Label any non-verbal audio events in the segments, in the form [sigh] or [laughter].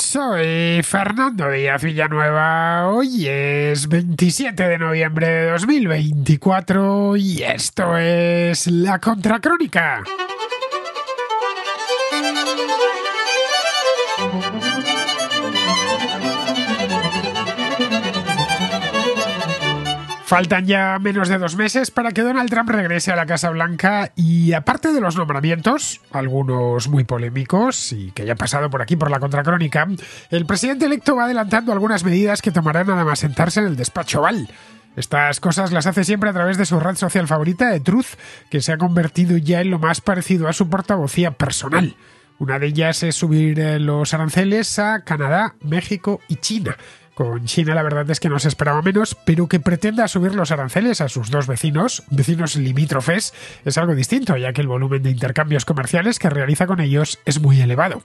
Soy Fernando Díaz Villanueva. Hoy es 27 de noviembre de 2024 y esto es La Contracrónica. Faltan ya menos de dos meses para que Donald Trump regrese a la Casa Blanca y aparte de los nombramientos, algunos muy polémicos y que ya han pasado por aquí por la contracrónica, el presidente electo va adelantando algunas medidas que tomará nada más sentarse en el despacho Val. Estas cosas las hace siempre a través de su red social favorita, de Truth, que se ha convertido ya en lo más parecido a su portavocía personal. Una de ellas es subir eh, los aranceles a Canadá, México y China con China la verdad es que no se esperaba menos, pero que pretenda subir los aranceles a sus dos vecinos, vecinos limítrofes, es algo distinto, ya que el volumen de intercambios comerciales que realiza con ellos es muy elevado.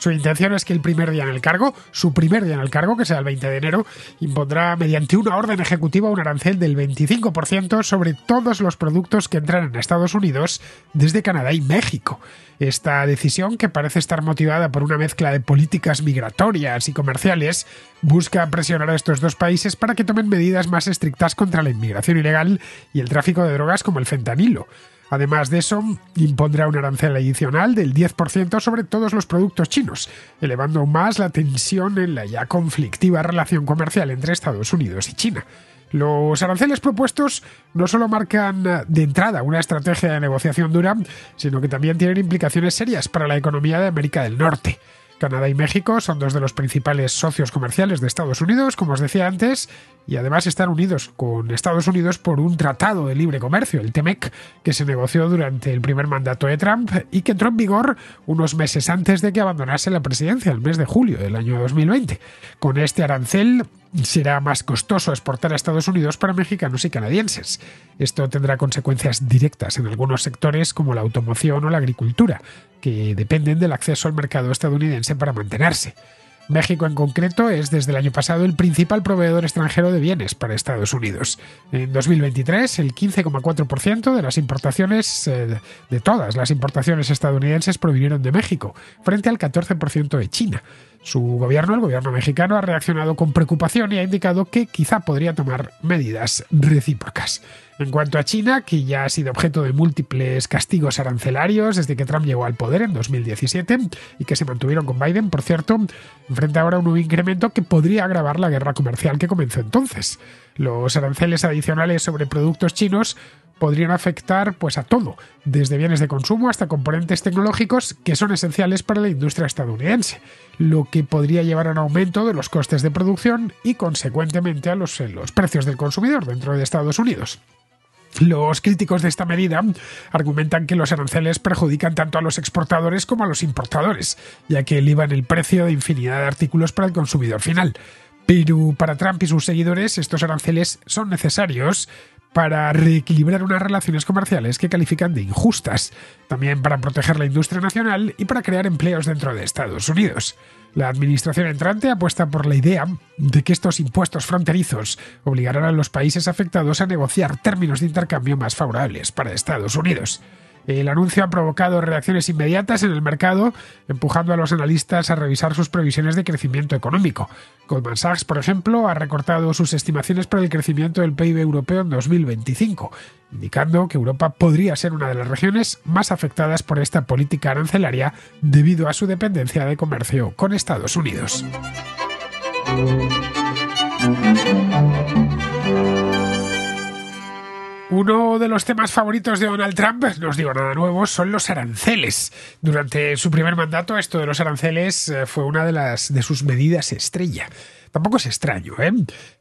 Su intención es que el primer día en el cargo, su primer día en el cargo, que sea el 20 de enero, impondrá mediante una orden ejecutiva un arancel del 25% sobre todos los productos que entran en Estados Unidos desde Canadá y México. Esta decisión, que parece estar motivada por una mezcla de políticas migratorias y comerciales, busca presionar a estos dos países para que tomen medidas más estrictas contra la inmigración ilegal y el tráfico de drogas como el fentanilo. Además de eso, impondrá un arancel adicional del 10% sobre todos los productos chinos, elevando más la tensión en la ya conflictiva relación comercial entre Estados Unidos y China. Los aranceles propuestos no solo marcan eh, de entrada una estrategia de negociación dura, sino que también tienen implicaciones serias para la economía de América del Norte. Canadá y México son dos de los principales socios comerciales de Estados Unidos, como os decía antes, y además están unidos con Estados Unidos por un tratado de libre comercio, el TEMEC, que se negoció durante el primer mandato de Trump y que entró en vigor unos meses antes de que abandonase la presidencia, el mes de julio del año 2020. Con este arancel, será más costoso exportar a Estados Unidos para mexicanos y canadienses. Esto tendrá consecuencias directas en algunos sectores como la automoción o la agricultura, que dependen del acceso al mercado estadounidense para mantenerse. México en concreto es desde el año pasado el principal proveedor extranjero de bienes para Estados Unidos. En 2023, el 15,4% de las importaciones, eh, de todas las importaciones estadounidenses provinieron de México, frente al 14% de China. Su gobierno, el gobierno mexicano, ha reaccionado con preocupación y ha indicado que quizá podría tomar medidas recíprocas. En cuanto a China, que ya ha sido objeto de múltiples castigos arancelarios desde que Trump llegó al poder en 2017 y que se mantuvieron con Biden, por cierto, enfrenta ahora un nuevo incremento que podría agravar la guerra comercial que comenzó entonces. Los aranceles adicionales sobre productos chinos podrían afectar pues, a todo, desde bienes de consumo hasta componentes tecnológicos que son esenciales para la industria estadounidense, lo que podría llevar a un aumento de los costes de producción y consecuentemente a los, eh, los precios del consumidor dentro de Estados Unidos. Los críticos de esta medida argumentan que los aranceles perjudican tanto a los exportadores como a los importadores, ya que elevan el precio de infinidad de artículos para el consumidor final. Pero para Trump y sus seguidores estos aranceles son necesarios para reequilibrar unas relaciones comerciales que califican de injustas, también para proteger la industria nacional y para crear empleos dentro de Estados Unidos. La administración entrante apuesta por la idea de que estos impuestos fronterizos obligarán a los países afectados a negociar términos de intercambio más favorables para Estados Unidos. El anuncio ha provocado reacciones inmediatas en el mercado, empujando a los analistas a revisar sus previsiones de crecimiento económico. Goldman Sachs, por ejemplo, ha recortado sus estimaciones para el crecimiento del PIB europeo en 2025, indicando que Europa podría ser una de las regiones más afectadas por esta política arancelaria debido a su dependencia de comercio con Estados Unidos. Uno de los temas favoritos de Donald Trump, no os digo nada nuevo, son los aranceles. Durante su primer mandato, esto de los aranceles eh, fue una de, las, de sus medidas estrella. Tampoco es extraño, ¿eh?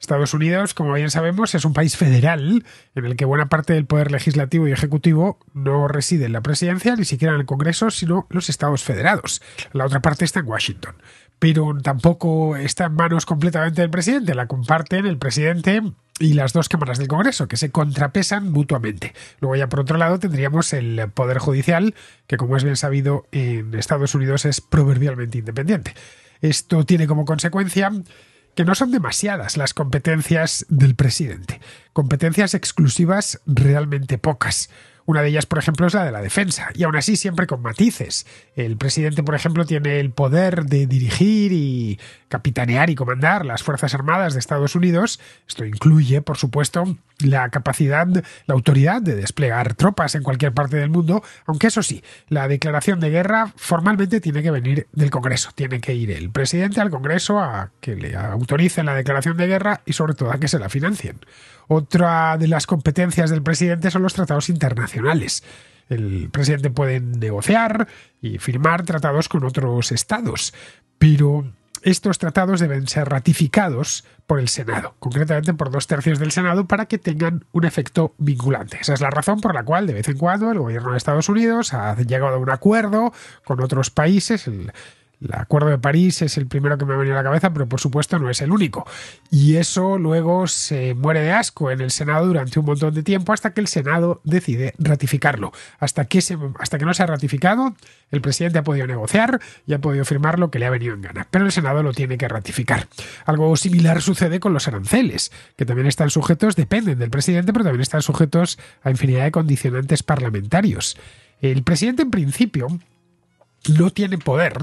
Estados Unidos, como bien sabemos, es un país federal en el que buena parte del poder legislativo y ejecutivo no reside en la presidencia, ni siquiera en el Congreso, sino en los estados federados. La otra parte está en Washington pero tampoco está en manos completamente del presidente, la comparten el presidente y las dos cámaras del Congreso, que se contrapesan mutuamente. Luego ya por otro lado tendríamos el Poder Judicial, que como es bien sabido en Estados Unidos es proverbialmente independiente. Esto tiene como consecuencia que no son demasiadas las competencias del presidente, competencias exclusivas realmente pocas. Una de ellas, por ejemplo, es la de la defensa, y aún así siempre con matices. El presidente, por ejemplo, tiene el poder de dirigir y capitanear y comandar las Fuerzas Armadas de Estados Unidos. Esto incluye, por supuesto, la capacidad, la autoridad de desplegar tropas en cualquier parte del mundo, aunque eso sí, la declaración de guerra formalmente tiene que venir del Congreso, tiene que ir el presidente al Congreso a que le autoricen la declaración de guerra y sobre todo a que se la financien. Otra de las competencias del presidente son los tratados internacionales el presidente puede negociar y firmar tratados con otros estados, pero estos tratados deben ser ratificados por el Senado, concretamente por dos tercios del Senado, para que tengan un efecto vinculante. Esa es la razón por la cual de vez en cuando el gobierno de Estados Unidos ha llegado a un acuerdo con otros países, el, el Acuerdo de París es el primero que me ha venido a la cabeza, pero por supuesto no es el único. Y eso luego se muere de asco en el Senado durante un montón de tiempo hasta que el Senado decide ratificarlo. Hasta que, hasta que no se ha ratificado, el presidente ha podido negociar y ha podido firmar lo que le ha venido en gana. Pero el Senado lo tiene que ratificar. Algo similar sucede con los aranceles, que también están sujetos, dependen del presidente, pero también están sujetos a infinidad de condicionantes parlamentarios. El presidente en principio no tiene poder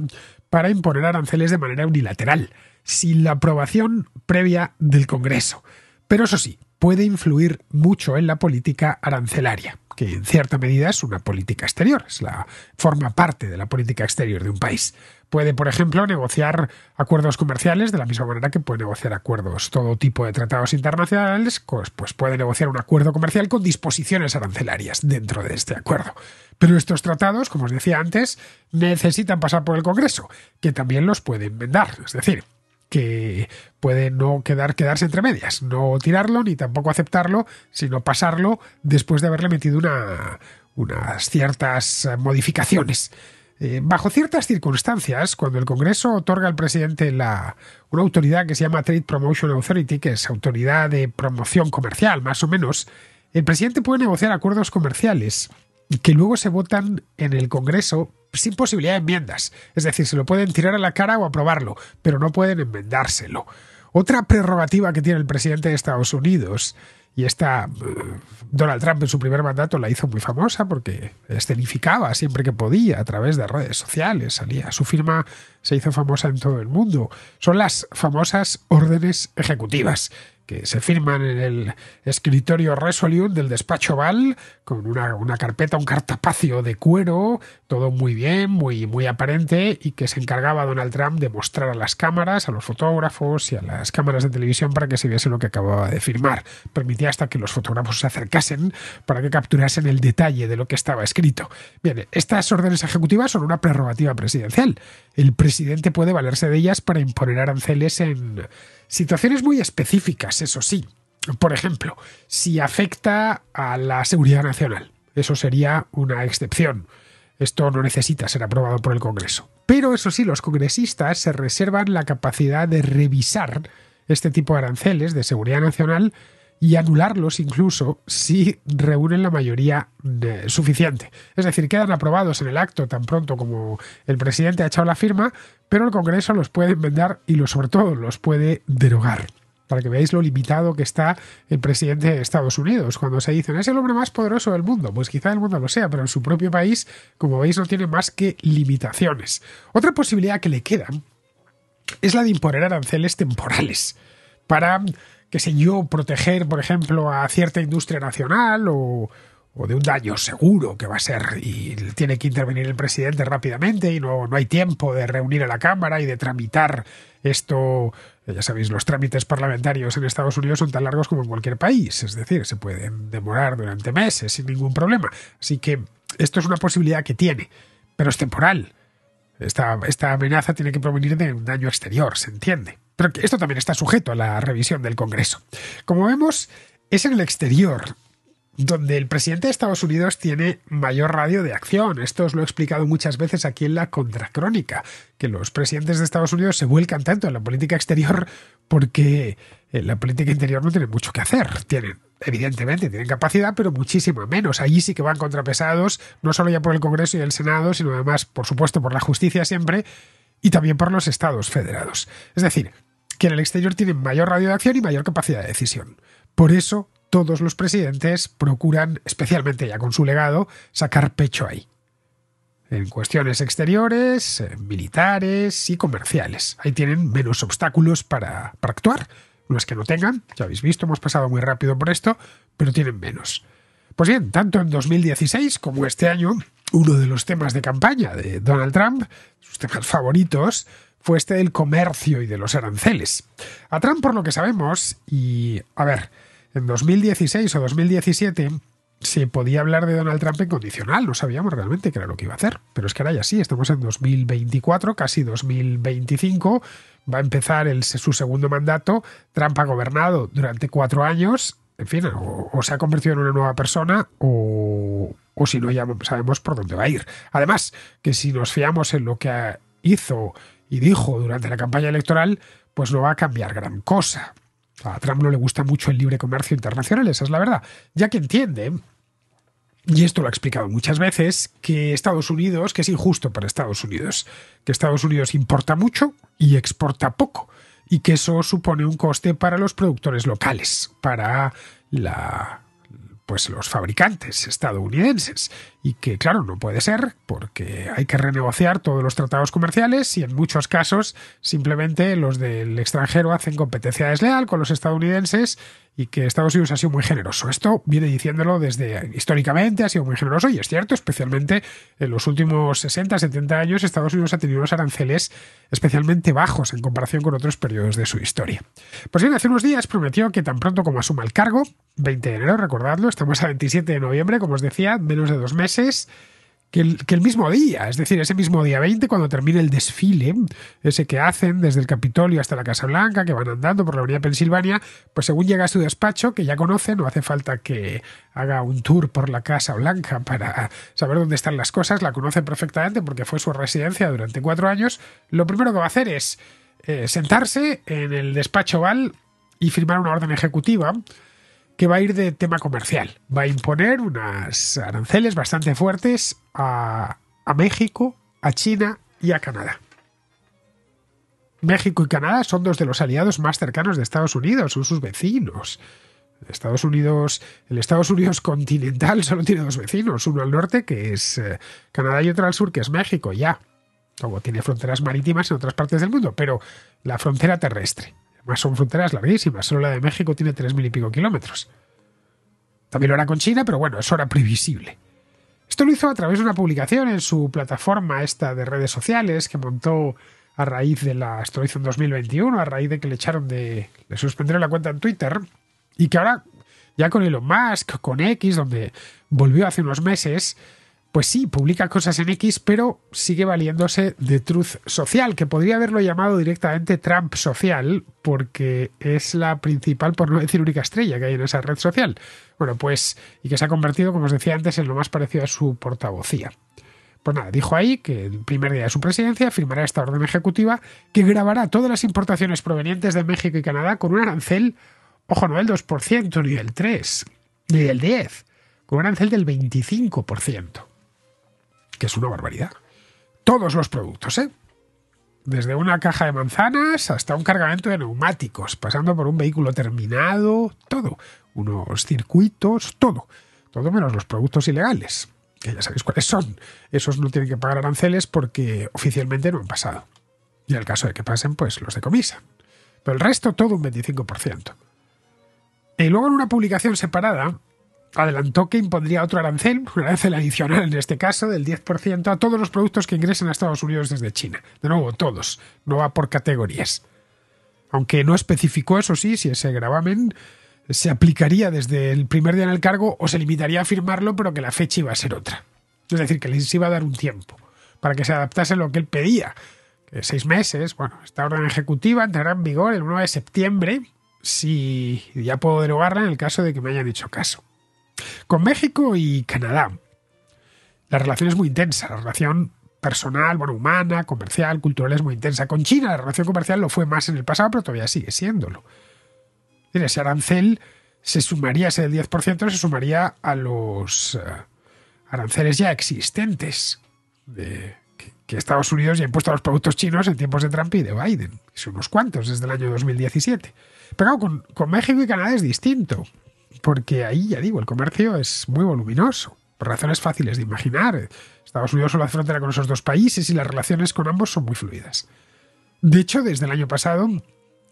para imponer aranceles de manera unilateral, sin la aprobación previa del Congreso. Pero eso sí, puede influir mucho en la política arancelaria, que en cierta medida es una política exterior, es la, forma parte de la política exterior de un país. Puede, por ejemplo, negociar acuerdos comerciales de la misma manera que puede negociar acuerdos, todo tipo de tratados internacionales, pues, pues puede negociar un acuerdo comercial con disposiciones arancelarias dentro de este acuerdo. Pero estos tratados, como os decía antes, necesitan pasar por el Congreso, que también los puede enmendar. Es decir, que puede no quedar, quedarse entre medias, no tirarlo ni tampoco aceptarlo, sino pasarlo después de haberle metido unas ciertas modificaciones. Eh, bajo ciertas circunstancias, cuando el Congreso otorga al presidente una autoridad que se llama Trade Promotion Authority, que es autoridad de promoción comercial, más o menos, el presidente puede negociar acuerdos comerciales que luego se votan en el Congreso sin posibilidad de enmiendas. Es decir, se lo pueden tirar a la cara o aprobarlo, pero no pueden enmendárselo. Otra prerrogativa que tiene el presidente de Estados Unidos, y esta eh, Donald Trump en su primer mandato la hizo muy famosa porque escenificaba siempre que podía a través de redes sociales, salía. Su firma se hizo famosa en todo el mundo. Son las famosas órdenes ejecutivas que se firman en el escritorio Resolute del despacho Val, con una, carpeta, un cartapacio de cuero, todo muy bien, muy, muy aparente, y que se encargaba Donald Trump de mostrar a las cámaras, a los fotógrafos y a las cámaras de televisión para que se viese lo que acababa de firmar. Permitía hasta que los fotógrafos se acercasen para que capturasen el detalle de lo que estaba escrito. Bien, estas órdenes ejecutivas son una prerrogativa presidencial. El presidente puede valerse de ellas para imponer aranceles en Situaciones muy específicas, eso sí. Por ejemplo, si afecta a la seguridad nacional. Eso sería una excepción. Esto no necesita ser aprobado por el Congreso. Pero eso sí, los congresistas se reservan la capacidad de revisar este tipo de aranceles de seguridad nacional y anularlos incluso si reúnen la mayoría suficiente. Es decir, quedan aprobados en el acto tan pronto como el presidente ha echado la firma, pero el Congreso los puede enmendar y sobre todo los puede derogar. Para que veáis lo limitado que está el presidente de Estados Unidos. Cuando se que es el hombre más poderoso del mundo. Pues quizá el mundo lo sea, pero en su propio país, como veis, no tiene más que limitaciones. Otra posibilidad que le queda es la de imponer aranceles temporales para que sé yo, proteger, por ejemplo, a cierta industria nacional o, de un daño seguro que va a ser y tiene que intervenir el presidente rápidamente y no, no hay tiempo de reunir a la Cámara y de tramitar esto. Eh, ya sabéis, los trámites parlamentarios en Estados Unidos son tan largos como en cualquier país, es decir, se pueden demorar durante meses sin ningún problema. Así que esto es una posibilidad que tiene, pero es temporal. esta amenaza tiene que provenir de un daño exterior, se entiende. Pero esto también está sujeto a la revisión del Congreso. Como vemos, es en el exterior donde el presidente de Estados Unidos tiene mayor radio de acción. Esto os lo he explicado muchas veces aquí en la contracrónica, que los presidentes de Estados Unidos se vuelcan tanto en la política exterior porque en eh, la política interior no tienen mucho que hacer. Tienen, evidentemente, tienen capacidad, pero muchísimo menos. Allí sí que van contrapesados, no solo ya por el Congreso y el Senado, sino además, por supuesto, por la justicia siempre y también por los estados federados. Es decir, que en el exterior tienen mayor radio de acción y mayor capacidad de decisión. Por eso, todos los presidentes procuran, especialmente ya con su legado, sacar pecho ahí. En cuestiones exteriores, militares y comerciales. Ahí tienen menos obstáculos para, para actuar. No es que no tengan, ya habéis visto, hemos pasado muy rápido por esto, pero tienen menos. Pues bien, tanto en 2016 como este año, uno de los temas de campaña de Donald Trump, sus temas favoritos, fue este del comercio y de los aranceles. A Trump, por lo que sabemos, y a ver, en 2016 o 2017 se podía hablar de Donald Trump en condicional, no sabíamos realmente qué era lo que iba a hacer, pero es que ahora ya sí, estamos en 2024, casi 2025, va a empezar su segundo mandato, Trump ha gobernado durante cuatro años, en fin, o, se ha convertido en una nueva persona o, o si no ya sabemos por dónde va a ir. Además, que si nos fiamos en lo que hizo y dijo durante la campaña electoral, pues no va a cambiar gran cosa. A Trump no le gusta mucho el libre comercio internacional, esa es la verdad, ya que entiende, y esto lo ha explicado muchas veces, que Estados Unidos, que es injusto para Estados Unidos, que Estados Unidos importa mucho y exporta poco, y que eso supone un coste para los productores locales, para la pues los fabricantes estadounidenses y que, claro, no puede ser porque hay que renegociar todos los tratados comerciales y en muchos casos simplemente los del extranjero hacen competencia desleal con los estadounidenses y que Estados Unidos ha sido muy generoso. Esto viene diciéndolo desde históricamente, ha sido muy generoso y es cierto, especialmente en los últimos 60, 70 años Estados Unidos ha tenido unos aranceles especialmente bajos en comparación con otros periodos de su historia. Pues bien, hace unos días prometió que tan pronto como asuma el cargo, 20 de enero, recordadlo, estamos a 27 de noviembre, como os decía, menos de dos meses, que el, mismo día, es decir, ese mismo día 20, cuando termine el desfile, ese que hacen desde el Capitolio hasta la Casa Blanca, que van andando por la de Pensilvania, pues según llega a su despacho, que ya conoce, no hace falta que haga un tour por la Casa Blanca para saber dónde están las cosas, la conoce perfectamente porque fue su residencia durante cuatro años, lo primero que va a hacer es eh, sentarse en el despacho Val y firmar una orden ejecutiva que va a ir de tema comercial. Va a imponer unas aranceles bastante fuertes a, a México, a China y a Canadá. México y Canadá son dos de los aliados más cercanos de Estados Unidos, son sus vecinos. Estados Unidos, el Estados Unidos continental solo tiene dos vecinos, uno al norte que es eh, Canadá y otro al sur que es México, ya. Como tiene fronteras marítimas en otras partes del mundo, pero la frontera terrestre más son fronteras larguísimas, solo la de México tiene tres mil y pico kilómetros. También lo hará con China, pero bueno, eso era previsible. Esto lo hizo a través de una publicación en su plataforma esta de redes sociales que montó a raíz de la... Esto 2021, a raíz de que le echaron de... le suspendieron la cuenta en Twitter y que ahora ya con Elon Musk, con X, donde volvió hace unos meses, pues sí, publica cosas en X, pero sigue valiéndose de Truth Social, que podría haberlo llamado directamente Trump Social, porque es la principal, por no decir única estrella que hay en esa red social. Bueno, pues, y que se ha convertido, como os decía antes, en lo más parecido a su portavocía. Pues nada, dijo ahí que el primer día de su presidencia firmará esta orden ejecutiva que grabará todas las importaciones provenientes de México y Canadá con un arancel, ojo, no del 2%, ni del 3, ni del 10, con un arancel del 25% que es una barbaridad. Todos los productos, ¿eh? Desde una caja de manzanas hasta un cargamento de neumáticos, pasando por un vehículo terminado, todo. Unos circuitos, todo. Todo menos los productos ilegales, que ya sabéis cuáles son. Esos no tienen que pagar aranceles porque oficialmente no han pasado. Y en el caso de que pasen, pues los decomisan. Pero el resto, todo un 25%. Y luego en una publicación separada adelantó que impondría otro arancel, un arancel adicional en este caso, del 10% a todos los productos que ingresen a Estados Unidos desde China. De nuevo, todos, no va por categorías. Aunque no especificó, eso sí, si ese gravamen se aplicaría desde el primer día en el cargo o se limitaría a firmarlo, pero que la fecha iba a ser otra. Es decir, que les iba a dar un tiempo para que se adaptase a lo que él pedía. seis meses, bueno, esta orden ejecutiva entrará en vigor el 1 de septiembre, si ya puedo derogarla en el caso de que me hayan hecho caso. Con México y Canadá, la relación es muy intensa, la relación personal, bueno, humana, comercial, cultural es muy intensa. Con China la relación comercial lo fue más en el pasado, pero todavía sigue siéndolo. Ese arancel se sumaría, ese del 10% se sumaría a los eh, aranceles ya existentes que, Estados Unidos ya ha impuesto a los productos chinos en tiempos de Trump y de Biden. Son unos cuantos desde el año 2017. Pero con México y Canadá es distinto porque ahí, ya digo, el comercio es muy voluminoso, por razones fáciles de imaginar. Estados Unidos solo la frontera con esos dos países y las relaciones con ambos son muy fluidas. De hecho, desde el año pasado,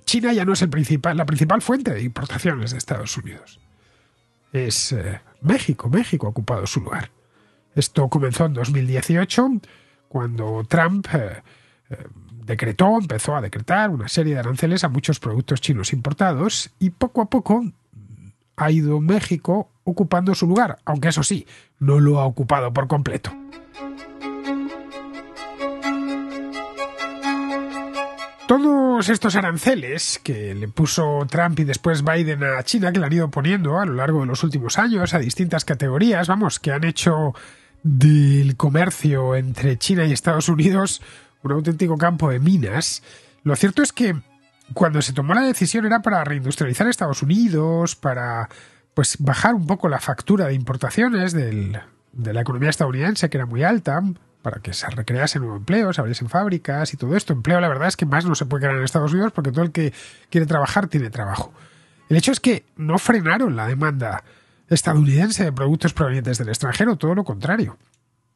China ya no es la principal fuente de importaciones de Estados Unidos. Es eh, México, México ha ocupado su lugar. Esto comenzó en 2018, cuando Trump eh, eh, decretó, empezó a decretar una serie de aranceles a muchos productos chinos importados y poco a poco ha ido México ocupando su lugar, aunque eso sí, no lo ha ocupado por completo. Todos estos aranceles que le puso Trump y después Biden a China, que le han ido poniendo a lo largo de los últimos años a distintas categorías, vamos, que han hecho del comercio entre China y Estados Unidos un auténtico campo de minas, lo cierto es que cuando se tomó la decisión era para reindustrializar Estados Unidos, para pues bajar un poco la factura de importaciones de la economía estadounidense, que era muy alta, para que se recrease nuevo empleo, se abriesen fábricas y todo esto. Empleo, la verdad es que más no se puede crear en Estados Unidos porque todo el que quiere trabajar tiene trabajo. El hecho es que no frenaron la demanda estadounidense de productos provenientes del extranjero, todo lo contrario.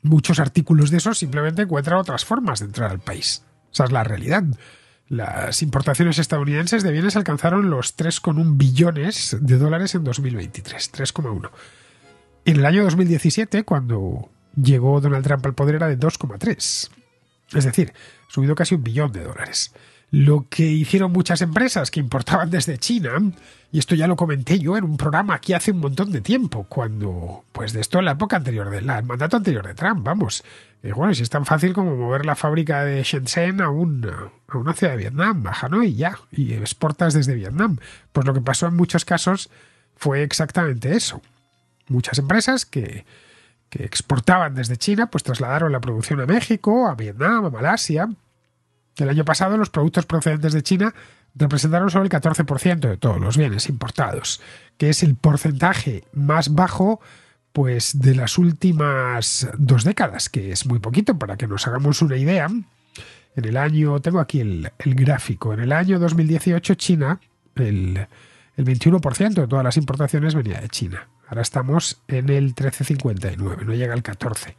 Muchos artículos de esos simplemente encuentran otras formas de entrar al país. Esa es la realidad. Las importaciones estadounidenses de bienes alcanzaron los 3,1 billones de dólares en 2023, 3,1. En el año 2017, cuando llegó Donald Trump al poder, era de 2,3. Es decir, subido casi un billón de dólares. Lo que hicieron muchas empresas que importaban desde China, y esto ya lo comenté yo en un programa aquí hace un montón de tiempo, cuando, pues de esto en la época anterior, del mandato anterior de Trump, vamos, y bueno, si es tan fácil como mover la fábrica de Shenzhen a una, a una ciudad de Vietnam, a Hanoi, ya, y exportas desde Vietnam. Pues lo que pasó en muchos casos fue exactamente eso. Muchas empresas que, que exportaban desde China, pues trasladaron la producción a México, a Vietnam, a Malasia. El año pasado los productos procedentes de China representaron solo el 14% de todos los bienes importados, que es el porcentaje más bajo pues de las últimas dos décadas, que es muy poquito para que nos hagamos una idea. En el año, tengo aquí el, gráfico, en el año 2018 China, el, 21% de todas las importaciones venía de China. Ahora estamos en el 13,59, no llega al 14.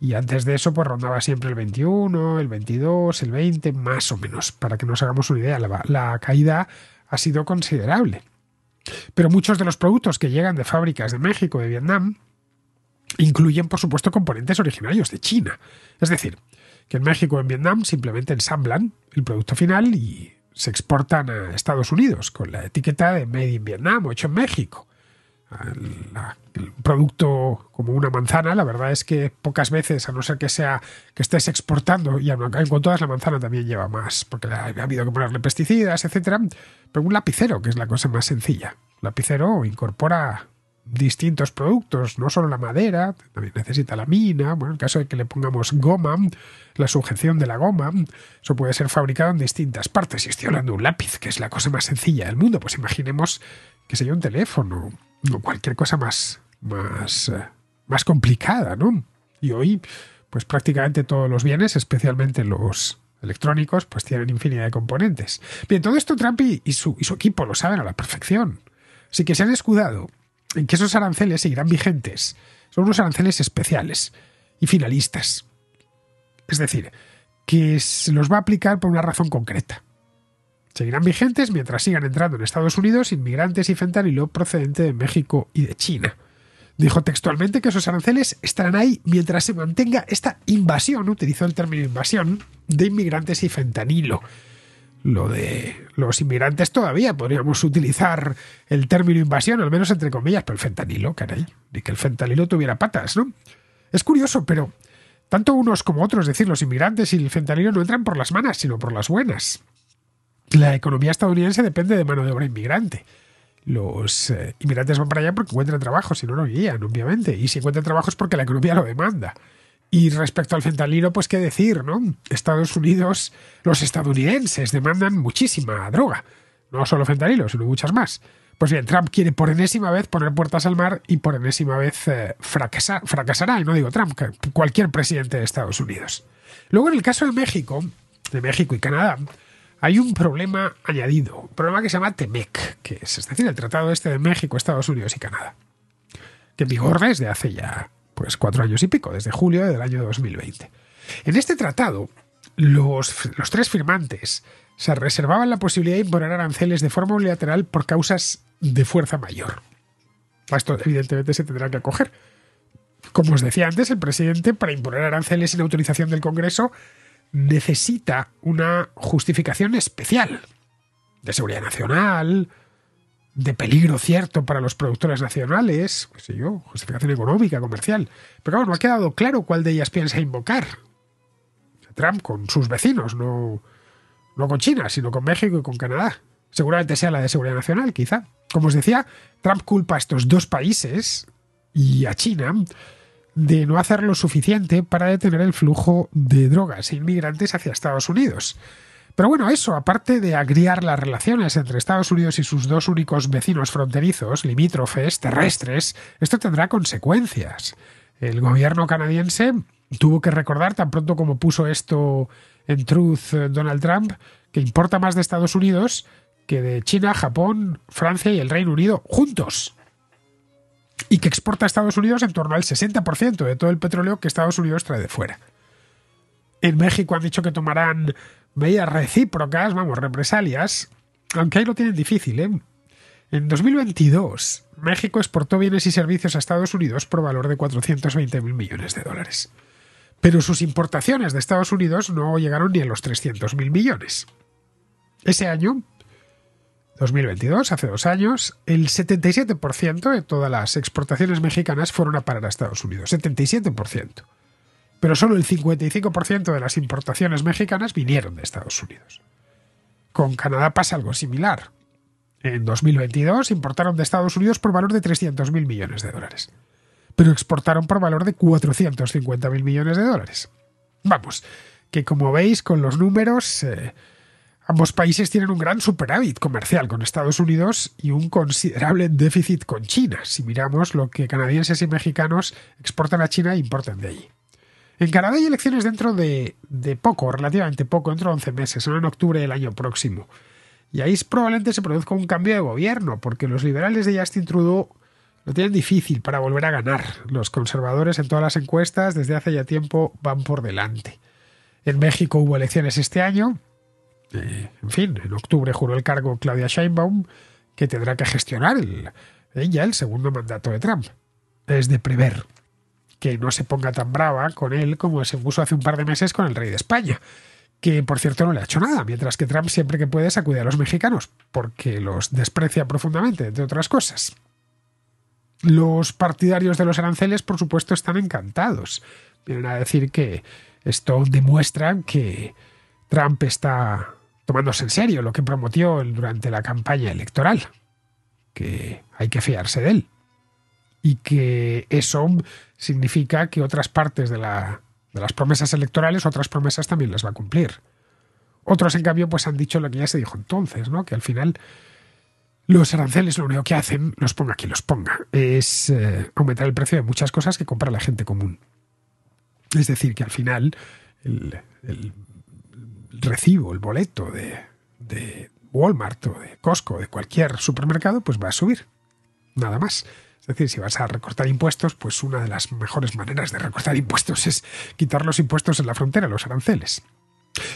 Y antes de eso, pues rondaba siempre el 21, el 22, el 20, más o menos, para que nos hagamos una idea. la caída ha sido considerable. Pero muchos de los productos que llegan de fábricas de México, de Vietnam, incluyen, por supuesto, componentes originarios de China. Es decir, que en México o en Vietnam simplemente ensamblan el producto final y se exportan a Estados Unidos con la etiqueta de Made in Vietnam o hecho en México el, producto como una manzana, la verdad es que pocas veces, a no ser que sea que estés exportando, y con todas la manzana también lleva más, porque ha habido que ponerle pesticidas, etcétera, pero un lapicero, que es la cosa más sencilla. lapicero incorpora distintos productos, no solo la madera, también necesita la mina, bueno, en caso de que le pongamos goma, la sujeción de la goma, eso puede ser fabricado en distintas partes. Y estoy hablando de un lápiz, que es la cosa más sencilla del mundo, pues imaginemos, que sería un teléfono o cualquier cosa más, más, eh, más complicada, ¿no? Y hoy, pues prácticamente todos los bienes, especialmente los electrónicos, pues tienen infinidad de componentes. Bien, todo esto Trump y su, y su equipo lo saben a la perfección. Así que se han escudado en que esos aranceles seguirán vigentes. Son unos aranceles especiales y finalistas. Es decir, que se los va a aplicar por una razón concreta. Seguirán vigentes mientras sigan entrando en Estados Unidos inmigrantes y fentanilo procedente de México y de China. Dijo textualmente que esos aranceles estarán ahí mientras se mantenga esta invasión, utilizó el término invasión, de inmigrantes y fentanilo lo de los inmigrantes todavía podríamos utilizar el término invasión, al menos entre comillas, pero el fentanilo, caray, ni que el fentanilo tuviera patas, ¿no? Es curioso, pero tanto unos como otros, es decir, los inmigrantes y el fentanilo no entran por las manas, sino por las buenas. La economía estadounidense depende de mano de obra inmigrante. Los eh, inmigrantes van para allá porque encuentran trabajo, si no, no guían, obviamente. Y si encuentran trabajo es porque la economía lo demanda. Y respecto al fentanilo, pues qué decir, ¿no? Estados Unidos, los estadounidenses demandan muchísima droga. No solo fentanilo, sino muchas más. Pues bien, Trump quiere por enésima vez poner puertas al mar y por enésima vez eh, fracasará, y no digo Trump, cualquier presidente de Estados Unidos. Luego, en el caso de México, de México y Canadá, hay un problema añadido, un problema que se llama TEMEC, que es, es decir, el Tratado Este de México, Estados Unidos y Canadá, que vigor desde hace ya pues cuatro años y pico, desde julio del año 2020. En este tratado, los, tres firmantes se reservaban la posibilidad de imponer aranceles de forma unilateral por causas de fuerza mayor. esto, evidentemente, se tendrá que acoger. Como os decía antes, el presidente, para imponer aranceles sin autorización del Congreso, necesita una justificación especial de seguridad nacional, de peligro cierto para los productores nacionales, justificación económica, comercial. Pero claro, no ha quedado claro cuál de ellas piensa invocar. Trump con sus vecinos, no, no con China, sino con México y con Canadá. Seguramente sea la de seguridad nacional, quizá. Como os decía, Trump culpa a estos dos países y a China de no hacer lo suficiente para detener el flujo de drogas e inmigrantes hacia Estados Unidos. Pero bueno, eso, aparte de agriar las relaciones entre Estados Unidos y sus dos únicos vecinos fronterizos, limítrofes, terrestres, esto tendrá consecuencias. El gobierno canadiense tuvo que recordar, tan pronto como puso esto en truth eh, Donald Trump, que importa más de Estados Unidos que de China, Japón, Francia y el Reino Unido juntos. Y que exporta a Estados Unidos en torno al 60% de todo el petróleo que Estados Unidos trae de fuera. En México han dicho que tomarán medidas recíprocas, vamos, represalias, aunque ahí lo tienen difícil, ¿eh? En 2022, México exportó bienes y servicios a Estados Unidos por valor de 420 mil millones de dólares. Pero sus importaciones de Estados Unidos no llegaron ni a los 300 mil millones. Ese año, 2022, hace dos años, el 77% de todas las exportaciones mexicanas fueron a parar a Estados Unidos. 77% pero solo el 55% de las importaciones mexicanas vinieron de Estados Unidos. Con Canadá pasa algo similar. En 2022 importaron de Estados Unidos por valor de 300.000 millones de dólares, pero exportaron por valor de 450.000 millones de dólares. Vamos, que como veis con los números, eh, ambos países tienen un gran superávit comercial con Estados Unidos y un considerable déficit con China, si miramos lo que canadienses y mexicanos exportan a China e importan de allí. En Canadá hay elecciones dentro de, poco, relativamente poco, dentro de 11 meses, en octubre del año próximo. Y ahí probablemente se produzca un cambio de gobierno, porque los liberales de Justin Trudeau lo tienen difícil para volver a ganar. Los conservadores en todas las encuestas desde hace ya tiempo van por delante. En México hubo elecciones este año. Eh, en fin, en octubre juró el cargo Claudia Scheinbaum, que tendrá que gestionar ella el segundo mandato de Trump. Es de prever que no se ponga tan brava con él como se puso hace un par de meses con el rey de España, que por cierto no le ha hecho nada, mientras que Trump siempre que puede sacude a los mexicanos, porque los desprecia profundamente, entre otras cosas. Los partidarios de los aranceles, por supuesto, están encantados. Vienen a decir que esto demuestra que Trump está tomándose en serio lo que prometió durante la campaña electoral, que hay que fiarse de él y que eso significa que otras partes de, la, de las promesas electorales, otras promesas también las va a cumplir. Otros, en cambio, pues han dicho lo que ya se dijo entonces, ¿no? Que al final los aranceles lo único que hacen, los ponga quien los ponga, es eh, aumentar el precio de muchas cosas que compra la gente común. Es decir, que al final el, recibo, el boleto de, de Walmart o de Costco, de cualquier supermercado, pues va a subir. Nada más. Es decir, si vas a recortar impuestos, pues una de las mejores maneras de recortar [laughs] impuestos es quitar los impuestos en la frontera, los aranceles.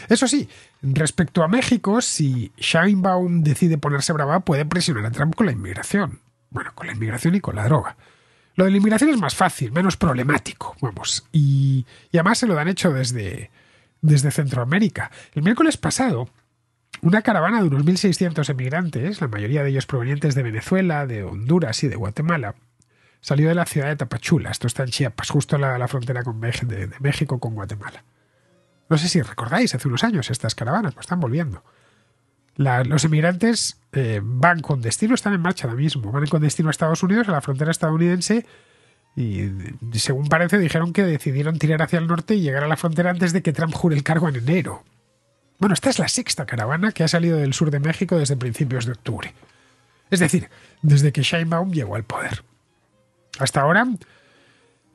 Eso sí, respecto a México, si Scheinbaum decide ponerse brava, puede presionar a Trump con la inmigración. Bueno, con la inmigración y con la droga. Lo de la inmigración es más fácil, menos problemático, vamos. Y, además se lo dan hecho desde, desde Centroamérica. El miércoles pasado, una caravana de unos 1.600 emigrantes, la mayoría de ellos provenientes de Venezuela, de Honduras y de Guatemala, salió de la ciudad de Tapachula, esto está en Chiapas, justo a la, frontera con de, México con Guatemala. No sé si recordáis, hace unos años estas caravanas, pues están volviendo. los emigrantes eh, van con destino, están en marcha ahora mismo, van con destino a Estados Unidos, a la frontera estadounidense, y según parece dijeron que decidieron tirar hacia el norte y llegar a la frontera antes de que Trump jure el cargo en enero. Bueno, esta es la sexta caravana que ha salido del sur de México desde principios de octubre. Es decir, desde que Sheinbaum llegó al poder. Hasta ahora,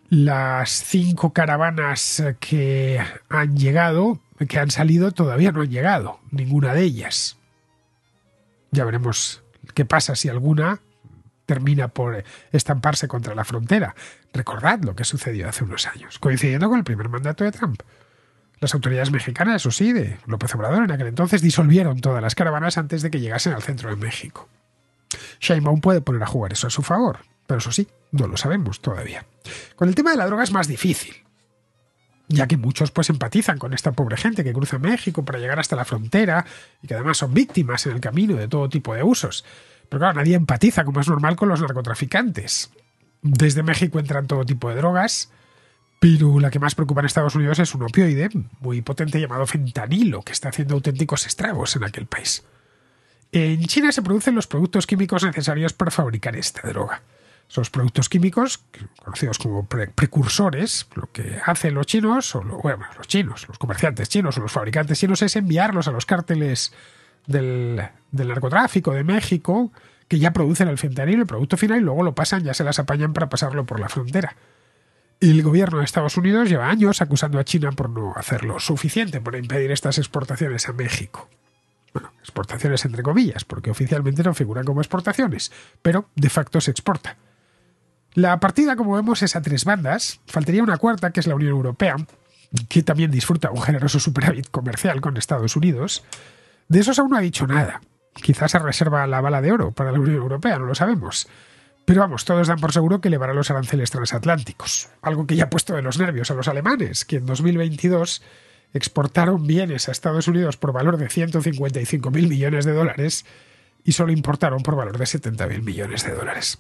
las cinco caravanas que han llegado, que han salido, todavía no han llegado, ninguna de ellas. Ya veremos qué pasa si alguna termina por estamparse contra la frontera. Recordad lo que sucedió hace unos años, coincidiendo con el primer mandato de Trump. Las autoridades mexicanas, eso sí, de López Obrador en aquel entonces disolvieron todas las caravanas antes de que llegasen al centro de México. Sheinbaum puede poner a jugar eso a su favor, pero eso sí, no lo sabemos todavía. Con el tema de la droga es más difícil, ya que muchos pues empatizan con esta pobre gente que cruza México para llegar hasta la frontera y que además son víctimas en el camino de todo tipo de usos. Pero claro, nadie empatiza, como es normal, con los narcotraficantes. Desde México entran todo tipo de drogas, pero la que más preocupa en Estados Unidos es un opioide muy potente llamado fentanilo, que está haciendo auténticos estragos en aquel país. En China se producen los productos químicos necesarios para fabricar esta droga. Esos productos químicos, conocidos como precursores, lo que hacen los chinos, o los chinos, los comerciantes chinos o los fabricantes chinos, es enviarlos a los cárteles del, del narcotráfico de México, que ya producen el fentanilo, el producto final, y luego lo pasan, ya se las apañan para pasarlo por la frontera. El gobierno de Estados Unidos lleva años acusando a China por no hacer lo suficiente por impedir estas exportaciones a México. Bueno, exportaciones entre comillas, porque oficialmente no figuran como exportaciones, pero de facto se exporta. La partida, como vemos, es a tres bandas. Faltaría una cuarta, que es la Unión Europea, que también disfruta un generoso superávit comercial con Estados Unidos. De esos aún no ha dicho nada. Quizás se reserva la bala de oro para la Unión Europea, no lo sabemos. Pero vamos, todos dan por seguro que elevará los aranceles transatlánticos, algo que ya ha puesto de los nervios a los alemanes, que en 2022 exportaron bienes a Estados Unidos por valor de 155.000 mil millones de dólares y solo importaron por valor de 70.000 mil millones de dólares.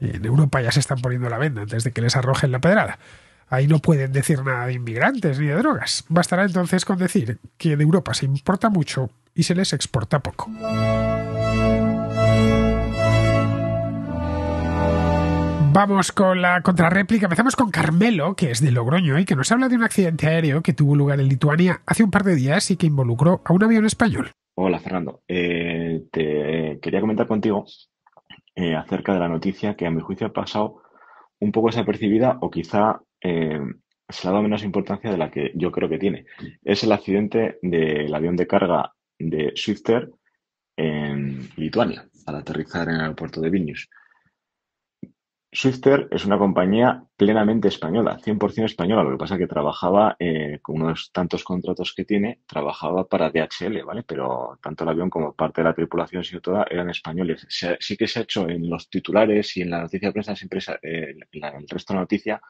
en Europa ya se están poniendo la venda antes de que les arrojen la pedrada. Ahí no pueden decir nada de inmigrantes ni de drogas. Bastará entonces con decir que de Europa se importa mucho y se les exporta poco. Vamos con la contrarréplica. Empezamos con Carmelo, que es de Logroño y que nos habla de un accidente aéreo que tuvo lugar en Lituania hace un par de días y que involucró a un avión español. Hola, Fernando. Eh, te quería comentar contigo eh, acerca de la noticia que a mi juicio ha pasado un poco desapercibida o quizá eh, se le ha dado menos importancia de la que yo creo que tiene. Es el accidente del avión de carga de Swifter en Lituania al aterrizar en el aeropuerto de Vilnius. Swifter es una compañía plenamente española, 100% española, lo que pasa es que trabajaba eh, con unos tantos contratos que tiene, trabajaba para DHL, ¿vale? Pero tanto el avión como parte de la tripulación, y toda, eran españoles. sí que se ha hecho en los titulares y en la noticia de prensa, siempre eh, el resto de noticia,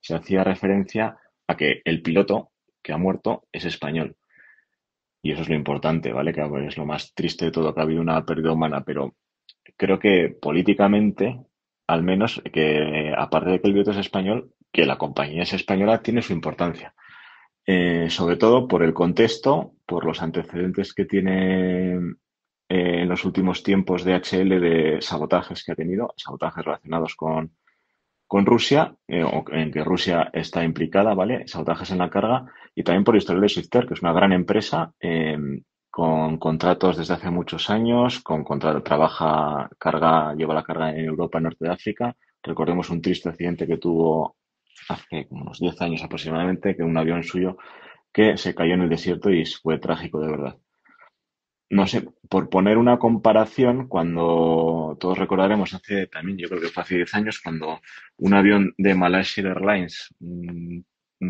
se hacía referencia a que el piloto que ha muerto es español. Y eso es lo importante, ¿vale? Que es lo más triste de todo, que ha habido una pérdida humana, pero creo que políticamente al menos que, aparte de que el billete es español, que la compañía es española tiene su importancia. Eh, sobre todo por el contexto, por los antecedentes que tiene eh, en los últimos tiempos de HL de sabotajes que ha tenido, sabotajes relacionados con, Rusia, eh, en que Rusia está implicada, ¿vale? Sabotajes en la carga, y también por historial de Swifter, que es una gran empresa con contratos desde hace muchos años, con contrato, trabaja, carga, lleva la carga en Europa, Norte de África. Recordemos un triste accidente que tuvo hace unos 10 años aproximadamente, que un avión suyo que se cayó en el desierto y fue trágico de verdad. No sé, por poner una comparación, cuando todos recordaremos hace también, yo creo que fue hace 10 años, cuando un avión de Malaysia Airlines, un,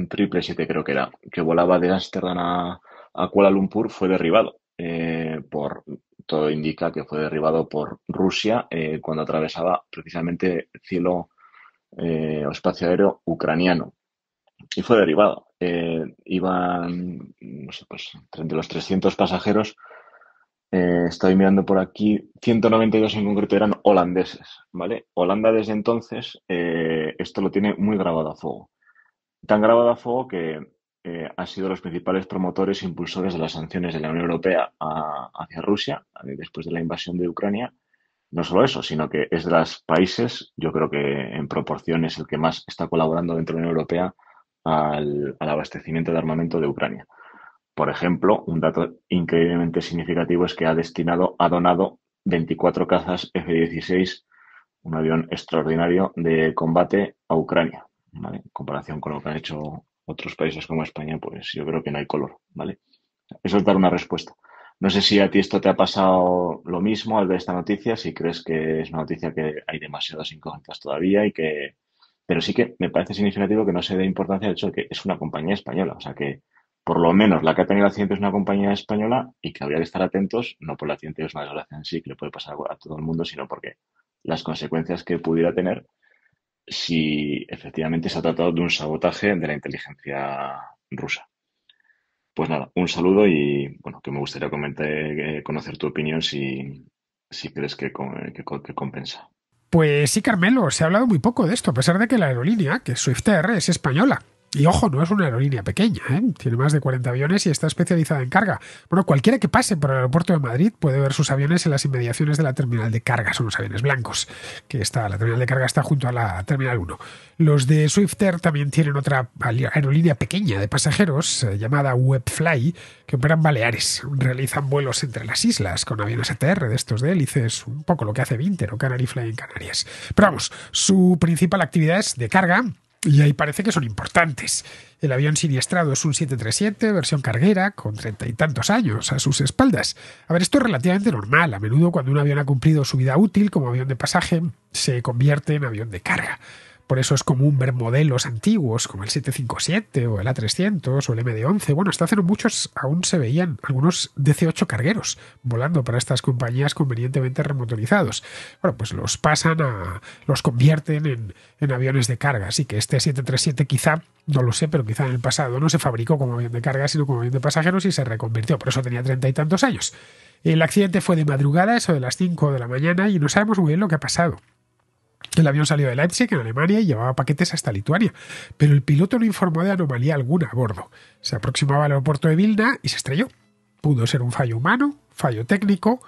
triple 7 creo que era, que volaba de Ámsterdam a, a Kuala Lumpur fue derribado. Eh, por todo indica que fue derribado por Rusia eh, cuando atravesaba precisamente el cielo o eh, espacio aéreo ucraniano y fue derribado. iban no sé, pues, entre los 300 pasajeros. estoy mirando por aquí, 192 en concreto eran holandeses, ¿vale? Holanda desde entonces esto lo tiene muy grabado a fuego. Tan grabado a fuego que ha eh, han sido los principales promotores e impulsores de las sanciones de la Unión Europea hacia Rusia después de la invasión de Ucrania. No solo eso, sino que es de los países, yo creo que en proporción es el que más está colaborando dentro de la Unión Europea al, abastecimiento de armamento de Ucrania. Por ejemplo, un dato increíblemente significativo es que ha destinado, ha donado 24 cazas F-16, un avión extraordinario de combate a Ucrania, en comparación con lo que ha hecho otros países como España, pues yo creo que no hay color, ¿vale? Eso es dar una respuesta. No sé si a ti esto te ha pasado lo mismo al ver esta noticia, si crees que es una noticia que hay demasiadas incógnitas todavía y que... Pero sí que me parece significativo que no se dé importancia al hecho de que es una compañía española, o sea que por lo menos la que ha tenido el accidente es una compañía española y que habría que estar atentos, no por el accidente es una desgracia en sí que le puede pasar a todo el mundo, sino porque las consecuencias que pudiera tener si efectivamente se ha tratado de un sabotaje de la inteligencia rusa. Pues nada, un saludo y bueno, que me gustaría comentar, eh, conocer tu opinión si, crees que, compensa. Pues sí, Carmelo, se ha hablado muy poco de esto, a pesar de que la aerolínea, que es SwiftAir, es española. Y ojo, no es una aerolínea pequeña, ¿eh? tiene más de 40 aviones y está especializada en carga. Bueno, cualquiera que pase por el aeropuerto de Madrid puede ver sus aviones en las inmediaciones de la terminal de carga, son los aviones blancos, que está, la terminal de carga está junto a la terminal 1. Los de Swifter también tienen otra aerolínea pequeña de pasajeros eh, llamada Webfly, que operan Baleares, realizan vuelos entre las islas con aviones ATR de estos de hélices, un poco lo que hace Vinter o Canary Fly en Canarias. Pero vamos, su principal actividad es de carga y ahí parece que son importantes. El avión siniestrado es un 737, versión carguera, con treinta y tantos años a sus espaldas. A ver, esto es relativamente normal. A menudo cuando un avión ha cumplido su vida útil como avión de pasaje, se convierte en avión de carga. Por eso es común ver modelos antiguos como el 757 o el A300 o el MD-11. Bueno, hasta hace no muchos aún se veían algunos DC-8 cargueros volando para estas compañías convenientemente remotorizados. Bueno, pues los pasan a. los convierten en, aviones de carga. Así que este 737 quizá, no lo sé, pero quizá en el pasado no se fabricó como avión de carga, sino como avión de pasajeros y se reconvirtió. Por eso tenía treinta y tantos años. El accidente fue de madrugada, eso de las 5 de la mañana, y no sabemos muy bien lo que ha pasado. El avión salió de Leipzig, en Alemania, y llevaba paquetes hasta Lituania, pero el piloto no informó de anomalía alguna a bordo. Se aproximaba al aeropuerto de Vilna y se estrelló. Pudo ser un fallo humano, fallo técnico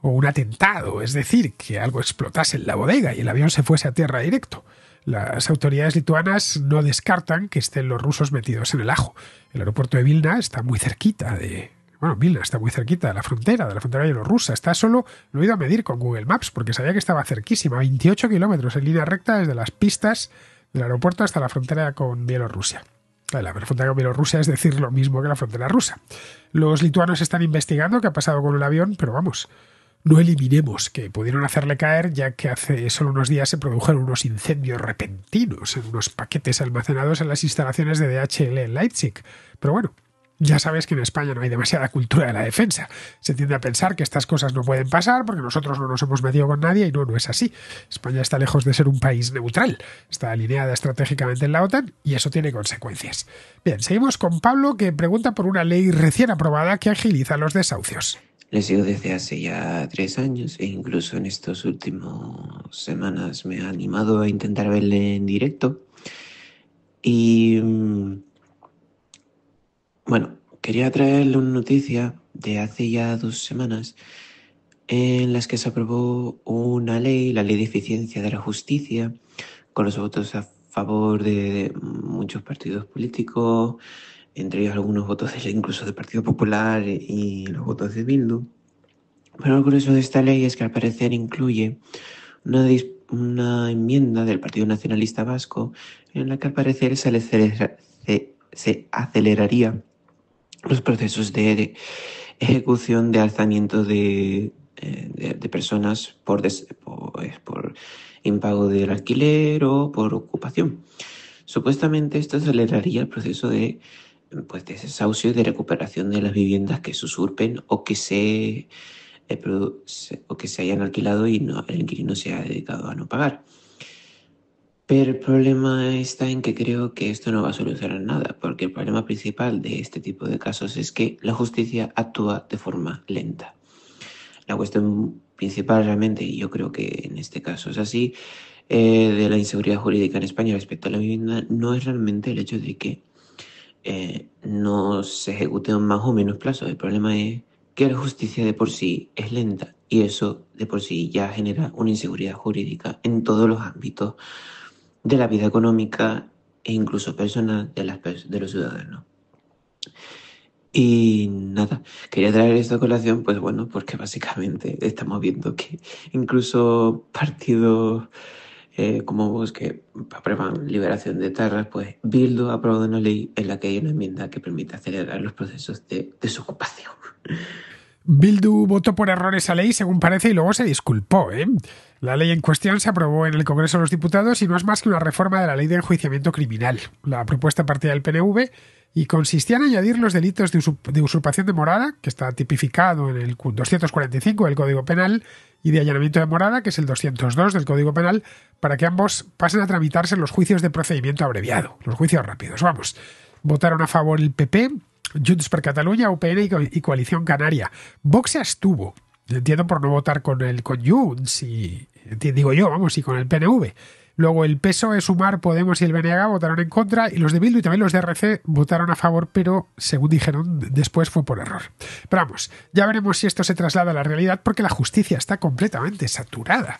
o un atentado, es decir, que algo explotase en la bodega y el avión se fuese a tierra directo. Las autoridades lituanas no descartan que estén los rusos metidos en el ajo. El aeropuerto de Vilna está muy cerquita de, bueno, Vilna está muy cerquita de la frontera, de la frontera bielorrusa. Está solo, lo he ido a medir con Google Maps porque sabía que estaba cerquísima, 28 kilómetros en línea recta desde las pistas del aeropuerto hasta la frontera con Bielorrusia. La frontera con Bielorrusia es decir lo mismo que la frontera rusa. Los lituanos están investigando qué ha pasado con el avión, pero vamos, no eliminemos que pudieron hacerle caer, ya que hace solo unos días se produjeron unos incendios repentinos en unos paquetes almacenados en las instalaciones de DHL en Leipzig. Pero bueno, ya sabes que en España no hay demasiada cultura de la defensa. Se tiende a pensar que estas cosas no pueden pasar porque nosotros no nos hemos metido con nadie y no, no es así. España está lejos de ser un país neutral. Está alineada estratégicamente en la OTAN y eso tiene consecuencias. Bien, seguimos con Pablo que pregunta por una ley recién aprobada que agiliza los desahucios. Le sigo desde hace ya tres años e incluso en estas últimas semanas me ha animado a intentar verle en directo. Y mm, bueno, quería traerle una noticia de hace ya dos semanas en las que se aprobó una ley, la ley de eficiencia de la justicia, con los votos a favor de muchos partidos políticos, entre ellos algunos votos incluso del Partido Popular y los votos de Bildu. Pero el curioso de esta ley es que al parecer incluye una, enmienda del Partido Nacionalista Vasco en la que al parecer se aceleraría los procesos de ejecución de alzamiento de, eh, personas eh, por, impago del alquiler o por ocupación. Supuestamente esto aceleraría el proceso de, pues, desahucio y de recuperación de las viviendas que se usurpen o que se, eh, o que se hayan alquilado y el inquilino se ha dedicado a no pagar el problema está en que creo que esto no va a solucionar nada, porque el problema principal de este tipo de casos es que la justicia actúa de forma lenta. La cuestión principal realmente, y yo creo que en este caso es así, eh, de la inseguridad jurídica en España respecto a la vivienda no es realmente el hecho de que eh, no se ejecute en más o menos plazo. El problema es que la justicia de por sí es lenta y eso de por sí ya genera una inseguridad jurídica en todos los ámbitos de la vida económica e incluso personal de, las, de los ciudadanos. Y nada, quería traer esta colación, pues bueno, porque básicamente estamos viendo que incluso partidos eh, como vos que aprueban liberación de tierras, pues Bildu ha aprobado una ley en la que hay una enmienda que permite acelerar los procesos de desocupación. Bildu votó por error esa ley, según parece, y luego se disculpó. ¿eh? La ley en cuestión se aprobó en el Congreso de los Diputados y no es más que una reforma de la ley de enjuiciamiento criminal. La propuesta partía del PNV y consistía en añadir los delitos de, usurpación de morada, que está tipificado en el 245 del Código Penal, y de allanamiento de morada, que es el 202 del Código Penal, para que ambos pasen a tramitarse en los juicios de procedimiento abreviado, los juicios rápidos. Vamos. Votaron a favor el PP, Junts per Cataluña, UPN y, Coalición Canaria. Vox se abstuvo, entiendo por no votar con el con Junts y, digo yo, vamos, y con el PNV. Luego el PSOE, Sumar, Podemos y el BNH votaron en contra y los de Bildu y también los de RC votaron a favor, pero según dijeron después fue por error. Pero vamos, ya veremos si esto se traslada a la realidad porque la justicia está completamente saturada.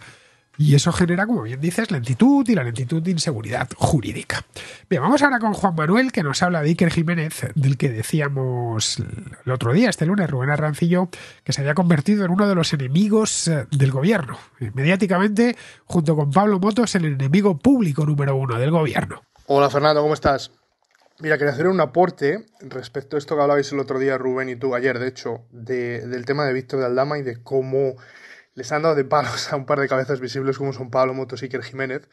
Y eso genera, como bien dices, lentitud y la lentitud de inseguridad jurídica. Bien, vamos ahora con Juan Manuel, que nos habla de Iker Jiménez, del que decíamos el otro día, este lunes, Rubén Arrancillo, que se había convertido en uno de los enemigos eh, del gobierno. Mediáticamente, junto con Pablo Motos, el enemigo público número uno del gobierno. Hola Fernando, ¿cómo estás? Mira, quería hacer un aporte respecto a esto que hablabais el otro día, Rubén y tú ayer, de hecho, del tema de Víctor de Aldama y de cómo les han dado de palos [laughs] a un par de cabezas visibles como son Pablo Motos y Iker Jiménez.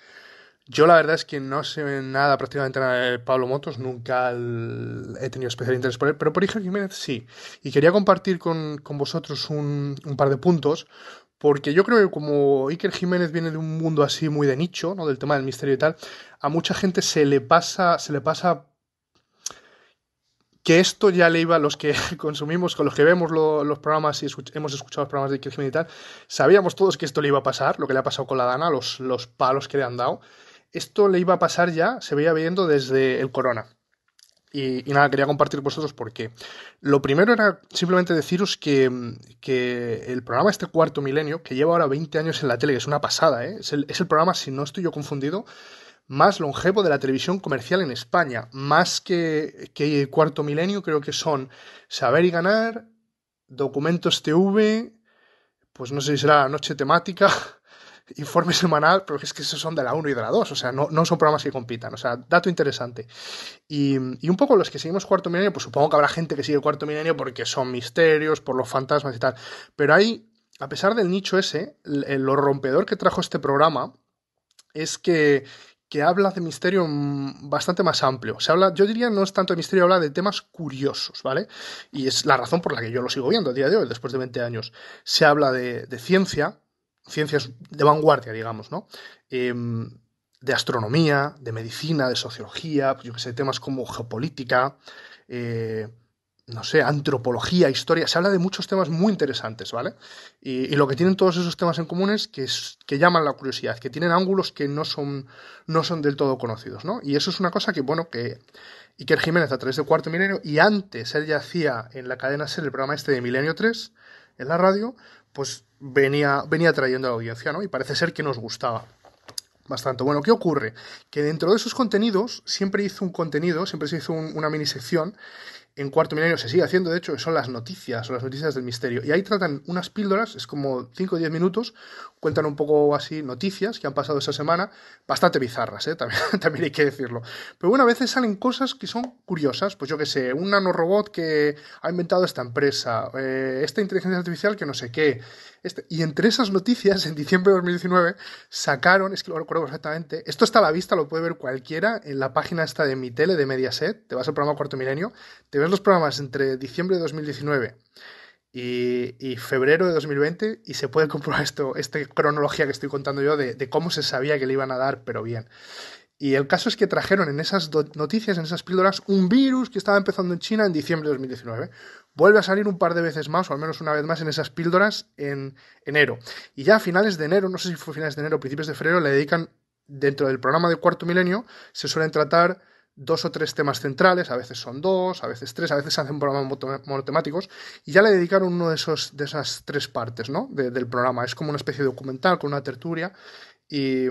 Yo la verdad es que no sé nada prácticamente nada de Pablo Motos, nunca he tenido especial interés por él, pero por Iker Jiménez sí. Y quería compartir con, vosotros un, un, par de puntos, porque yo creo que como Iker Jiménez viene de un mundo así muy de nicho, ¿no? del tema del misterio y tal, a mucha gente se le pasa, se le pasa que esto ya le iba a los que [laughs] consumimos, con los que vemos los programas y hemos escuchado los programas de Kirchner y tal, sabíamos todos que esto le iba a pasar, lo que le ha pasado con la Dana, los, palos que le han dado. Esto le iba a pasar ya, se veía viendo desde el corona. Y, nada, quería compartir vosotros por qué. Lo primero era simplemente deciros que, que, el programa este cuarto milenio, que lleva ahora 20 años en la tele, que es una pasada, ¿eh? es, el, es el programa, si no estoy yo confundido, más longevo de la televisión comercial en España, más que, Cuarto Milenio, creo que son Saber y Ganar, Documentos TV, pues no sé si será noche temática, [laughs] informe semanal, pero es que esos son de la 1 y de la 2, o sea, no, son programas que compitan, o sea, dato interesante. Y, y, un poco los que seguimos Cuarto Milenio, pues supongo que habrá gente que sigue Cuarto Milenio porque son misterios, por los fantasmas y tal, pero hay, a pesar del nicho ese, lo rompedor que trajo este programa es que que habla de misterio mm, bastante más amplio. Se habla, yo diría, no es tanto de misterio, habla de temas curiosos, ¿vale? Y es la razón por la que yo lo sigo viendo a día de hoy, después de 20 años. Se habla de, ciencia, ciencias de vanguardia, digamos, ¿no? Em, de astronomía, de medicina, de sociología, yo qué sé, temas como geopolítica, eh, no sé, antropología, historia, se habla de muchos temas muy interesantes, ¿vale? Y, lo que tienen todos esos temas en común es que, que, llaman la curiosidad, que tienen ángulos que no son, no son del todo conocidos, ¿no? Y eso es una cosa que, bueno, que Iker Jiménez a través de Cuarto Milenio, y antes él ya hacía en la cadena SER el programa este de Milenio 3, en la radio, pues venía, venía trayendo a la audiencia, ¿no? Y parece ser que nos gustaba bastante. Bueno, ¿qué ocurre? Que dentro de esos contenidos siempre hizo un contenido, siempre se hizo una minisección en cuarto milenio se sigue haciendo, de hecho, son las noticias o las noticias del misterio. Y ahí tratan unas píldoras, es como 5 o 10 minutos, cuentan un poco así noticias que han pasado esa semana, bastante bizarras, ¿eh? [laughs] también, hay que decirlo. Pero bueno, a veces salen cosas que son curiosas, pues yo que sé, un nanorobot que ha inventado esta empresa, eh, esta inteligencia artificial que no sé qué, este, y entre esas noticias, en diciembre de 2019, sacaron, es que lo recuerdo perfectamente, esto está a la vista, lo puede ver cualquiera, en la página esta de mi tele, de Mediaset, te vas al programa Cuarto Milenio, te ves los programas entre diciembre de 2019 y, febrero de 2020 y se puede comprobar esto, esta cronología que estoy contando yo de, de cómo se sabía que le iban a dar, pero bien. Y el caso es que trajeron en esas noticias, en esas píldoras, un virus que estaba empezando en China en diciembre de 2019 vuelve a salir un par de veces más, o al menos una vez más, en esas píldoras en enero. Y ya a finales de enero, no sé si fue finales de enero o principios de febrero, le dedican, dentro del programa de Cuarto Milenio, se suelen tratar dos o tres temas centrales, a veces son dos, a veces tres, a veces hacen programas monotemáticos, y ya le dedicaron uno de, esos, de esas tres partes ¿no? del programa. Es como una especie de documental con una tertulia y,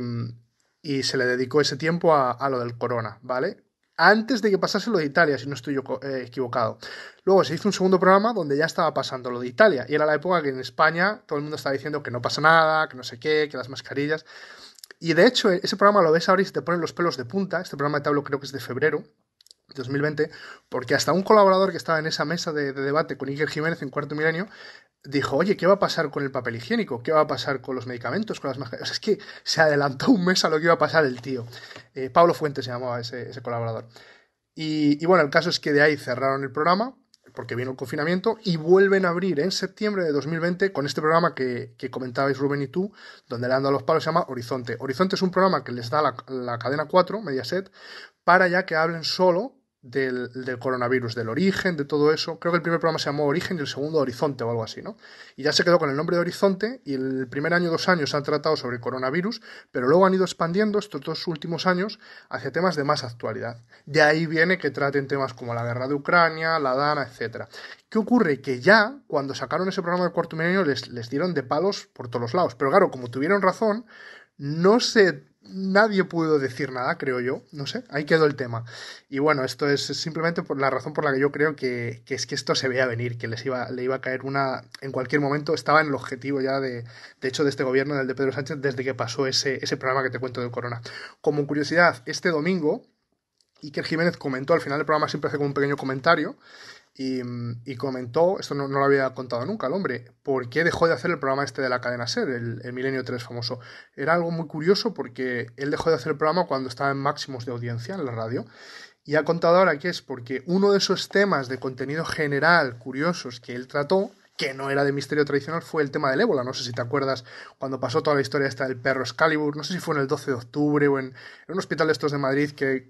se le dedicó ese tiempo a, a, lo del corona, ¿vale? antes de que pasase lo de Italia, si no estoy yo, eh, equivocado. Luego se hizo un segundo programa donde ya estaba pasando lo de Italia, y era la época que en España todo el mundo estaba diciendo que no pasa nada, que no sé qué, que las mascarillas. Y de hecho, e, ese programa lo ves ahora y se te ponen los pelos de punta. Este programa de Tablo creo que es de febrero. 2020, porque hasta un colaborador que estaba en esa mesa de, debate con Iker Jiménez en Cuarto Milenio dijo, oye, ¿qué va a pasar con el papel higiénico? ¿Qué va a pasar con los medicamentos? Con las es que se adelantó un mes a lo que iba a pasar el tío. Eh, Pablo Fuentes se llamaba ese, colaborador. Y, bueno, el caso es que de ahí cerraron el programa, porque vino el confinamiento, y vuelven a abrir en septiembre de 2020 con este programa que, comentabais Rubén y tú, donde le han dado los palos, se llama Horizonte. Horizonte es un programa que les da la cadena 4, Mediaset, para ya que hablen solo del, coronavirus, del origen, de todo eso. Creo que el primer programa se llamó Origen y el segundo Horizonte o algo así, ¿no? Y ya se quedó con el nombre de Horizonte y el primer año, dos años han tratado sobre el coronavirus, pero luego han ido expandiendo estos dos últimos años hacia temas de más actualidad. De ahí viene que traten temas como la guerra de Ucrania, la Dana, etc. ¿Qué ocurre? Que ya cuando sacaron ese programa del cuarto milenio les, les dieron de palos por todos los lados. Pero claro, como tuvieron razón, no se nadie pudo decir nada, creo yo. No sé, ahí quedó el tema. Y bueno, esto es simplemente por la razón por la que yo creo que, es que esto se veía venir, que les iba, le iba a caer una en cualquier momento. Estaba en el objetivo ya de, de hecho, de este gobierno, del de Pedro Sánchez, desde que pasó ese, ese programa que te cuento del corona. Como curiosidad, este domingo, Iker Jiménez comentó al final del programa, siempre hace como un pequeño comentario. Mm, y, comentó, esto no, lo había contado nunca el hombre, por qué dejó de hacer el programa este de la cadena SER, el, Milenio 3 famoso. Era algo muy curioso porque él dejó de hacer el programa cuando estaba en máximos de audiencia en la radio y ha contado ahora que es porque uno de esos temas de contenido general curiosos que él trató, que no era de misterio tradicional, fue el tema del ébola. No sé si te acuerdas cuando pasó toda la historia esta del perro Excalibur, no sé si fue en el 12 de octubre o en, un hospital de estos de Madrid que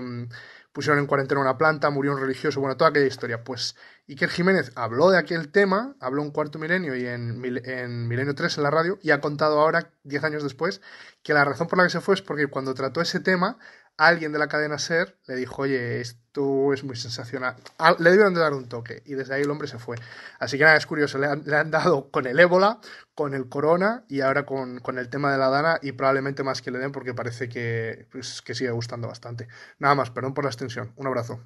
mm, pusieron en cuarentena una planta, murió un religioso, bueno, toda aquella historia. Pues Iker Jiménez habló de aquel tema, habló un Cuarto Milenio y en, Milenio 3 en la radio, y ha contado ahora, diez años después, que la razón por la que se fue es porque cuando trató ese tema alguien de la cadena SER le dijo, oye, esto es muy sensacional. Ah, le debieron de dar un toque y desde ahí el hombre se fue. Así que nada, es curioso, le han, dado con el ébola, con el corona y ahora con, el tema de la dana y probablemente más que le den porque parece que, pues, que sigue gustando bastante. Nada más, perdón por la extensión. Un abrazo.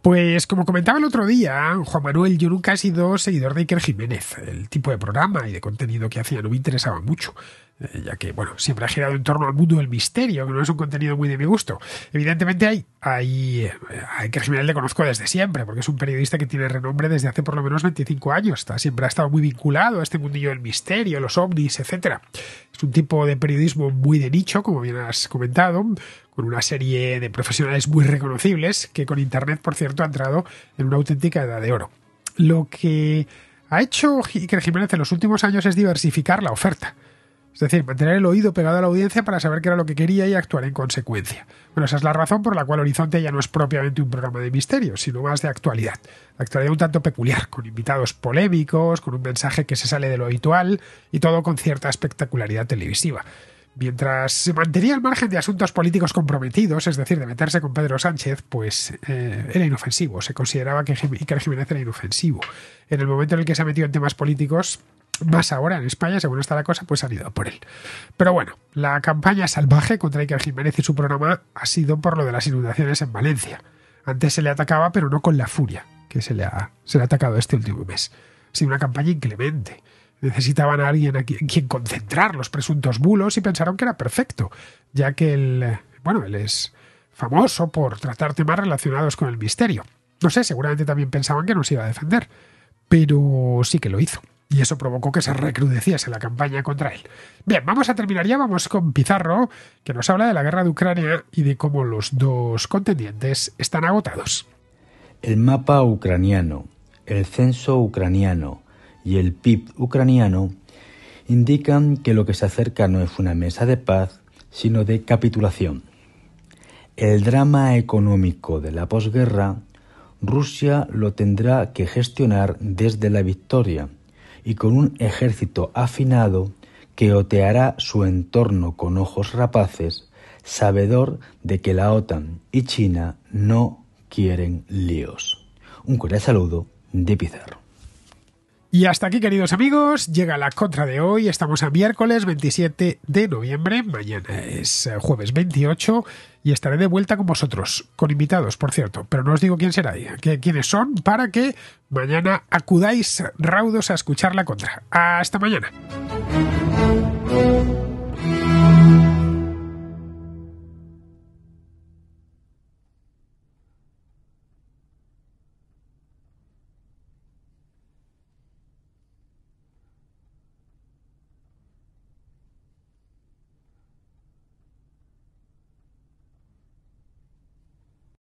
Pues como comentaba el otro día, Juan Manuel, yo nunca he sido seguidor de Iker Jiménez. El tipo de programa y de contenido que hacía no me interesaba mucho. Eh, ya que, bueno, siempre ha girado en torno al mundo del misterio, que no es un contenido muy de mi gusto. Evidentemente hay, hay, eh, hay que Jiménez le conozco desde siempre, porque es un periodista que tiene renombre desde hace por lo menos 25 años, está, siempre ha estado muy vinculado a este mundillo del misterio, los ovnis, etc. Es un tipo de periodismo muy de nicho, como bien has comentado, con una serie de profesionales muy reconocibles, que con Internet, por cierto, ha entrado en una auténtica edad de oro. Lo que ha hecho Iker Jiménez en los últimos años es diversificar la oferta. Es decir, mantener el oído pegado a la audiencia para saber qué era lo que quería y actuar en consecuencia. Bueno, esa es la razón por la cual Horizonte ya no es propiamente un programa de misterio, sino más de actualidad. actualidad un tanto peculiar, con invitados polémicos, con un mensaje que se sale de lo habitual y todo con cierta espectacularidad televisiva. Mientras se mantenía al margen de asuntos políticos comprometidos, es decir, de meterse con Pedro Sánchez, pues eh, era inofensivo. Se consideraba que Jiménez era inofensivo. En el momento en el que se ha metido en temas políticos, más ahora en España, según está la cosa, pues han ido por él. Pero bueno, la campaña salvaje contra Iker Jiménez y su programa ha sido por lo de las inundaciones en Valencia. Antes se le atacaba, pero no con la furia que se le ha, se le ha atacado este último mes, sido una campaña inclemente. Necesitaban a alguien a quien, quien concentrar los presuntos bulos y pensaron que era perfecto, ya que él, bueno, él es famoso por tratar temas relacionados con el misterio. No sé, seguramente también pensaban que nos iba a defender, pero sí que lo hizo y eso provocó que se recrudeciese la campaña contra él. Bien, vamos a terminar ya, vamos con Pizarro, que nos habla de la guerra de Ucrania y de cómo los dos contendientes están agotados. El mapa ucraniano, el censo ucraniano y el PIB ucraniano indican que lo que se acerca no es una mesa de paz, sino de capitulación. El drama económico de la posguerra, Rusia lo tendrá que gestionar desde la victoria, y con un ejército afinado que oteará su entorno con ojos rapaces, sabedor de que la OTAN y China no quieren líos. Un cordial saludo de Pizarro. Y hasta aquí, queridos amigos, llega la contra de hoy. Estamos a miércoles 27 de noviembre. Mañana es eh, jueves 28 y estaré de vuelta con vosotros, con invitados, por cierto. Pero no os digo quién será, eh, quiénes son, para que mañana acudáis raudos a escuchar la contra. Hasta mañana.